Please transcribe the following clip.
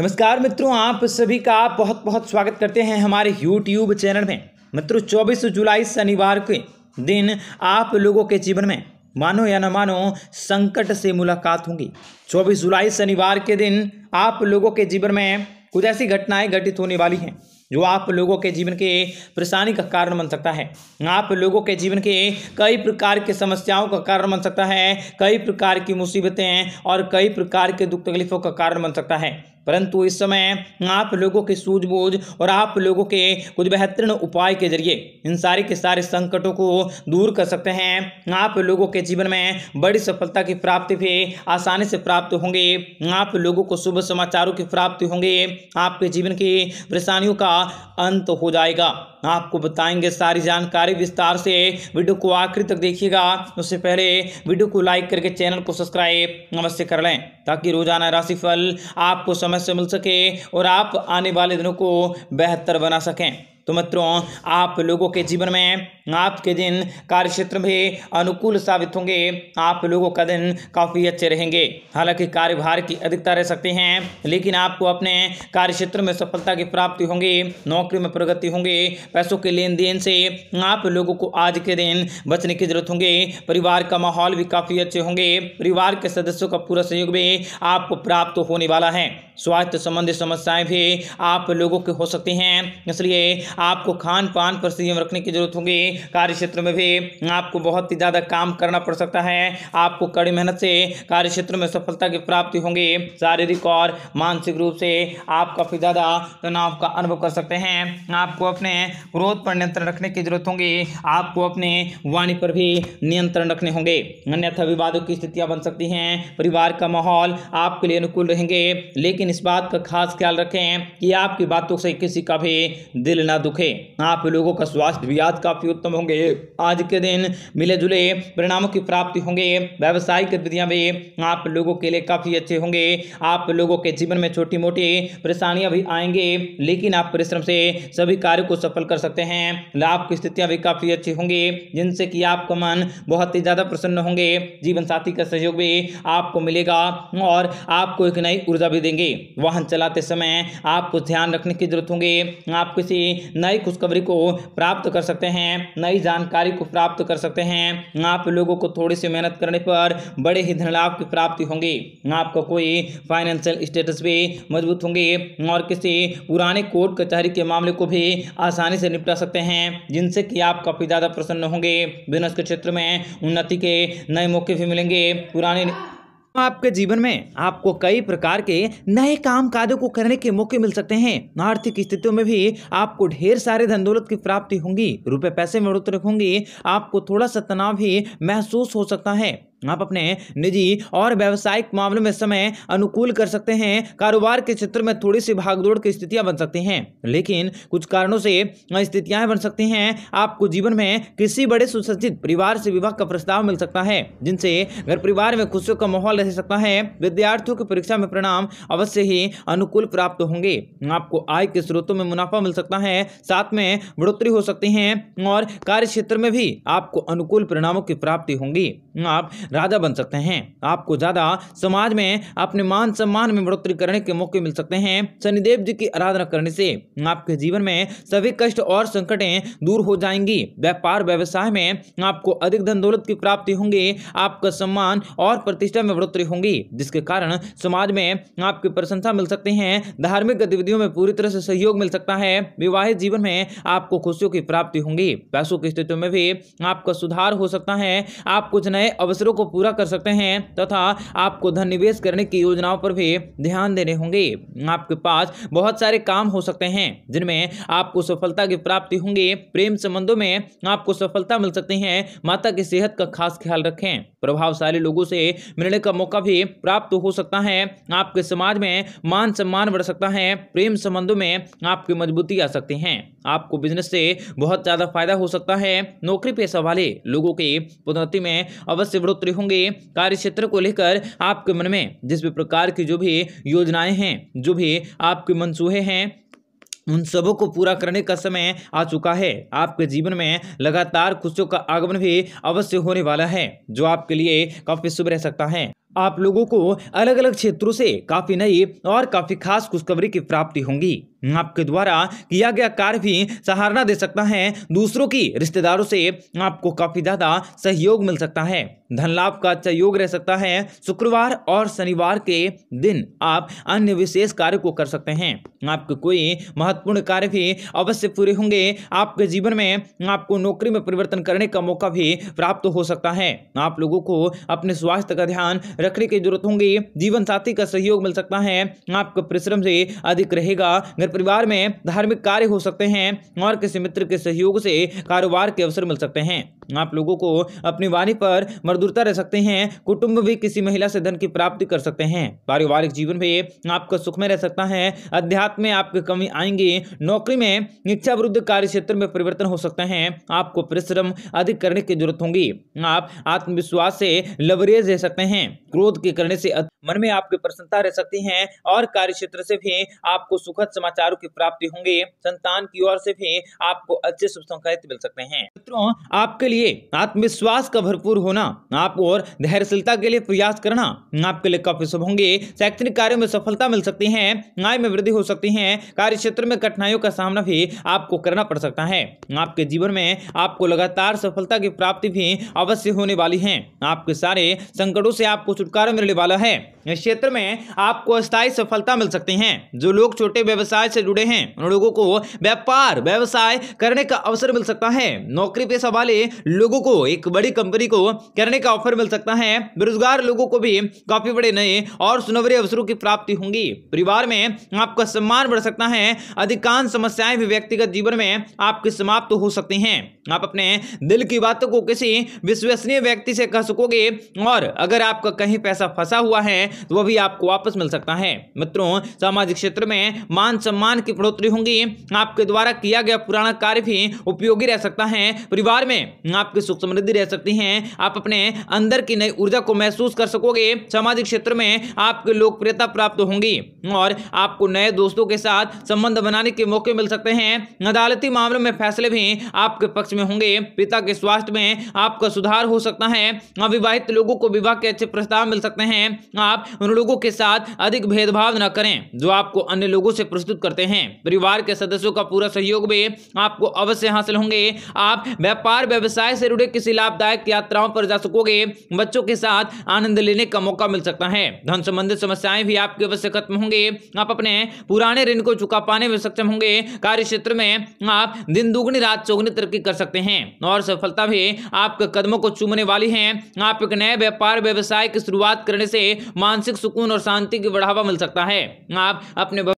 नमस्कार मित्रों आप सभी का बहुत बहुत स्वागत करते हैं हमारे यूट्यूब चैनल में मित्रों 24 जुलाई शनिवार के दिन आप लोगों के जीवन में मानो या न मानो संकट से मुलाकात होंगी 24 जुलाई शनिवार के दिन आप लोगों के जीवन में कुछ ऐसी घटनाएं घटित होने वाली हैं जो आप लोगों के जीवन के परेशानी का कारण बन सकता है आप लोगों के जीवन के कई प्रकार के समस्याओं का कारण बन सकता है कई प्रकार की मुसीबतें और कई प्रकार के दुख तकलीफों का कारण बन सकता है परंतु इस समय आप लोगों के सूझबूझ और आप लोगों के कुछ बेहतरीन उपाय के जरिए इन सारे के सारे संकटों को दूर कर सकते हैं आप लोगों के जीवन में बड़ी सफलता की प्राप्ति भी आसानी से प्राप्त होंगे आप लोगों को शुभ समाचारों की प्राप्ति होंगे आपके जीवन की परेशानियों का अंत हो जाएगा आपको बताएंगे सारी जानकारी विस्तार से वीडियो को आखिर तक देखिएगा उससे पहले वीडियो को लाइक करके चैनल को सब्सक्राइब अवश्य कर लें ताकि रोजाना राशिफल आपको समय से मिल सके और आप आने वाले दिनों को बेहतर बना सकें तो मित्रों आप लोगों के जीवन में आपके दिन कार्य क्षेत्र में अनुकूल साबित होंगे आप लोगों का दिन काफ़ी अच्छे रहेंगे हालांकि कार्यभार की अधिकता रह सकती हैं लेकिन आपको अपने कार्य क्षेत्र में सफलता की प्राप्ति होंगी नौकरी में प्रगति होंगे पैसों के लेन देन से आप लोगों को आज के दिन बचने की जरूरत होंगे परिवार का माहौल भी काफ़ी अच्छे होंगे परिवार के सदस्यों का पूरा सहयोग भी आपको प्राप्त होने वाला है स्वास्थ्य संबंधी समस्याएं भी आप लोगों के हो सकती हैं इसलिए आपको खान पान पर संयम रखने की जरूरत होगी कार्य क्षेत्र में भी आपको बहुत ही ज़्यादा काम करना पड़ सकता है आपको कड़ी मेहनत से कार्य क्षेत्र में सफलता की प्राप्ति होंगी शारीरिक और मानसिक रूप से आप काफ़ी ज़्यादा तनाव का अनुभव कर सकते हैं आपको अपने क्रोध पर नियंत्रण रखने की जरूरत होगी आपको अपने वाणी पर भी नियंत्रण रखने होंगे अन्यथा विवादों की स्थितियां बन सकती हैं परिवार का माहौल आपके लिए अनुकूल रहेंगे लेकिन लेकिन इस बात का खास ख्याल रखें कि आपकी बातों से किसी का भी दिल ना दुखे आप लोगों का स्वास्थ्य भी आज काफ़ी उत्तम होंगे आज के दिन मिले जुले परिणामों की प्राप्ति होंगे व्यावसायिक गतिविधियाँ भी आप लोगों के लिए काफ़ी अच्छे होंगे आप लोगों के जीवन में छोटी मोटी परेशानियाँ भी आएंगे लेकिन आप परिश्रम से सभी कार्य को सफल कर सकते हैं लाभ की स्थितियाँ भी काफ़ी अच्छी होंगी जिनसे कि आपका मन बहुत ही ज़्यादा प्रसन्न होंगे जीवन साथी का सहयोग भी आपको मिलेगा और आपको एक नई ऊर्जा भी देंगे वाहन चलाते समय आपको ध्यान रखने की जरूरत होगी आप किसी नई खुशखबरी को प्राप्त कर सकते हैं नई जानकारी को प्राप्त कर सकते हैं आप लोगों को थोड़ी सी मेहनत करने पर बड़े ही धन लाभ की प्राप्ति होंगी आपका कोई फाइनेंशियल स्टेटस भी मजबूत होंगे और किसी पुराने कोर्ट कचहरी के मामले को भी आसानी से निपटा सकते हैं जिनसे कि आप काफ़ी ज़्यादा प्रसन्न होंगे बिजनेस के क्षेत्र में उन्नति के नए मौके भी मिलेंगे पुराने आपके जीवन में आपको कई प्रकार के नए काम काजों को करने के मौके मिल सकते हैं आर्थिक स्थितियों में भी आपको ढेर सारे धन दौलत की प्राप्ति होंगी रुपए पैसे में बढ़ोतरी होंगी आपको थोड़ा सा तनाव भी महसूस हो सकता है आप अपने निजी और व्यावसायिक मामलों में समय अनुकूल कर सकते हैं कारोबार के क्षेत्र में थोड़ी सी भागदौड़ की स्थितियां बन सकती हैं लेकिन कुछ कारणों से स्थितियां बन सकती हैं आपको जीवन में किसी बड़े सुसज्जित परिवार से विवाह का प्रस्ताव मिल सकता है जिनसे घर परिवार में खुशियों का माहौल रह सकता है विद्यार्थियों की परीक्षा में परिणाम अवश्य ही अनुकूल प्राप्त होंगे आपको आय के स्रोतों में मुनाफा मिल सकता है साथ में बढ़ोतरी हो सकती है और कार्य में भी आपको अनुकूल परिणामों की प्राप्ति होंगी आप राजा बन सकते हैं आपको ज़्यादा समाज में अपने मान सम्मान में बढ़ोतरी करने के मौके मिल सकते हैं शनिदेव जी की आराधना करने से आपके जीवन में सभी कष्ट और संकटें दूर हो जाएंगी व्यापार व्यवसाय में आपको अधिक धन दौलत की प्राप्ति होंगी आपका सम्मान और प्रतिष्ठा में बढ़ोतरी होंगी जिसके कारण समाज में आपकी प्रशंसा मिल सकती है धार्मिक गतिविधियों में पूरी तरह से सहयोग मिल सकता है विवाहित जीवन में आपको खुशियों की प्राप्ति होंगी पैसों की स्थितियों में भी आपका सुधार हो सकता है आप कुछ नए अवसरों को को पूरा कर सकते हैं तथा आपको धन निवेश करने की योजनाओं पर भी ध्यान देने होंगे आपके पास बहुत सारे काम हो सकते हैं जिनमें आपको सफलता की प्राप्ति होंगे प्रेम संबंधों में आपको सफलता मिल सकती है माता की सेहत का खास ख्याल रखें प्रभावशाली लोगों से मिलने का मौका भी प्राप्त हो सकता है आपके समाज में मान सम्मान बढ़ सकता है प्रेम संबंधों में आपकी मजबूती आ सकती है आपको बिजनेस से बहुत ज़्यादा फायदा हो सकता है नौकरी पेशा वाले लोगों की पदोन्नति में अवश्य बढ़ोतरी पूरे होंगे कार्य क्षेत्र को लेकर आपके मन में जिस भी प्रकार की जो भी योजनाएं हैं जो भी आपके मनसूहे हैं उन सबों को पूरा करने का समय आ चुका है आपके जीवन में लगातार खुशियों का आगमन भी अवश्य होने वाला है जो आपके लिए काफ़ी शुभ रह सकता है आप लोगों को अलग अलग क्षेत्रों से काफ़ी नई और काफ़ी खास खुशखबरी की प्राप्ति होंगी आपके द्वारा किया गया कार्य भी सहारना दे सकता है दूसरों की रिश्तेदारों से आपको काफ़ी ज़्यादा सहयोग मिल सकता है धन लाभ का अच्छा योग रह सकता है शुक्रवार और शनिवार के दिन आप अन्य विशेष कार्य को कर सकते हैं आपके कोई महत्वपूर्ण कार्य भी अवश्य पूरे होंगे आपके जीवन में आपको नौकरी में परिवर्तन करने का मौका भी प्राप्त हो सकता है आप लोगों को अपने स्वास्थ्य का ध्यान रखने की जरूरत होंगी जीवन साथी का सहयोग मिल सकता है आपका परिश्रम से अधिक रहेगा घर परिवार में धार्मिक कार्य हो सकते हैं और किसी मित्र के सहयोग से कारोबार के अवसर मिल सकते हैं आप लोगों को अपनी वाणी पर मर्दुरता रह सकते हैं कुटुंब भी किसी महिला से धन की प्राप्ति कर सकते हैं पारिवारिक जीवन भी आपका सुखमय रह सकता है अध्यात्म में आपकी कमी आएंगी नौकरी में इच्छा विरुद्ध कार्य क्षेत्र में परिवर्तन हो सकते हैं आपको परिश्रम अधिक करने की जरूरत होगी आप आत्मविश्वास से लवरेज रह सकते हैं क्रोध के करने से मन में आपकी प्रसन्नता रह सकती है और कार्य क्षेत्र से भी आपको सुखद समाचारों की प्राप्ति होंगे संतान की ओर से भी आपको अच्छे शुभ संकेत मिल सकते हैं मित्रों आपके लिए आत्मविश्वास का भरपूर होना आप और धैर्यशीलता के लिए प्रयास करना आपके लिए काफी शुभ होंगे शैक्षणिक कार्यो में सफलता मिल सकती है आय में वृद्धि हो सकती है कार्य क्षेत्र में कठिनाइयों का सामना भी आपको करना पड़ सकता है आपके जीवन में आपको लगातार सफलता की प्राप्ति भी अवश्य होने वाली है आपके सारे संकटों से आपको छुटकारा मिलने वाला है इस क्षेत्र में आपको अस्थायी सफलता मिल सकती है जो लोग छोटे व्यवसाय से जुड़े हैं उन लोगों को व्यापार व्यवसाय करने का अवसर मिल सकता है नौकरी पेशा वाले लोगों को एक बड़ी कंपनी को करने का ऑफर मिल सकता है बेरोजगार लोगों को भी काफी बड़े नए और सुनवरे अवसरों की प्राप्ति होंगी परिवार में आपका सम्मान बढ़ सकता है अधिकांश समस्याएं भी व्यक्तिगत जीवन में आपकी समाप्त तो हो सकती हैं आप अपने दिल की बातों को किसी विश्वसनीय व्यक्ति से कह सकोगे और अगर आपका कहीं पैसा फंसा हुआ है तो वह भी आपको वापस मिल सकता है मित्रों सामाजिक क्षेत्र में मान सम्मान की बढ़ोतरी होंगी आपके द्वारा किया गया पुराना कार्य भी उपयोगी रह सकता है परिवार में आपकी सुख समृद्धि रह सकती है आप अपने अंदर की नई ऊर्जा को महसूस कर सकोगे सामाजिक क्षेत्र में आपकी लोकप्रियता प्राप्त होंगी और आपको नए दोस्तों के साथ संबंध बनाने के मौके मिल सकते हैं अदालती मामलों में फैसले भी आपके पक्ष में होंगे पिता के स्वास्थ्य में आपका सुधार हो सकता है अविवाहित लोगों को विवाह के अच्छे प्रस्ताव आराम मिल सकते हैं आप उन लोगों के साथ अधिक भेदभाव न करें जो आपको अन्य लोगों से प्रस्तुत करते हैं परिवार के सदस्यों का पूरा सहयोग भी आपको अवश्य हासिल होंगे आप व्यापार व्यवसाय से जुड़े किसी लाभदायक यात्राओं पर जा सकोगे बच्चों के साथ आनंद लेने का मौका मिल सकता है धन संबंधित समस्याएं भी आपके अवश्य खत्म होंगे आप अपने पुराने ऋण को चुका पाने में सक्षम होंगे कार्य क्षेत्र में आप दिन दुगनी रात चौगनी तरक्की कर सकते हैं और सफलता भी आपके कदमों को चूमने वाली है आप एक नए व्यापार व्यवसाय की शुरुआत करने से मानसिक सुकून और शांति की बढ़ावा मिल सकता है आप अपने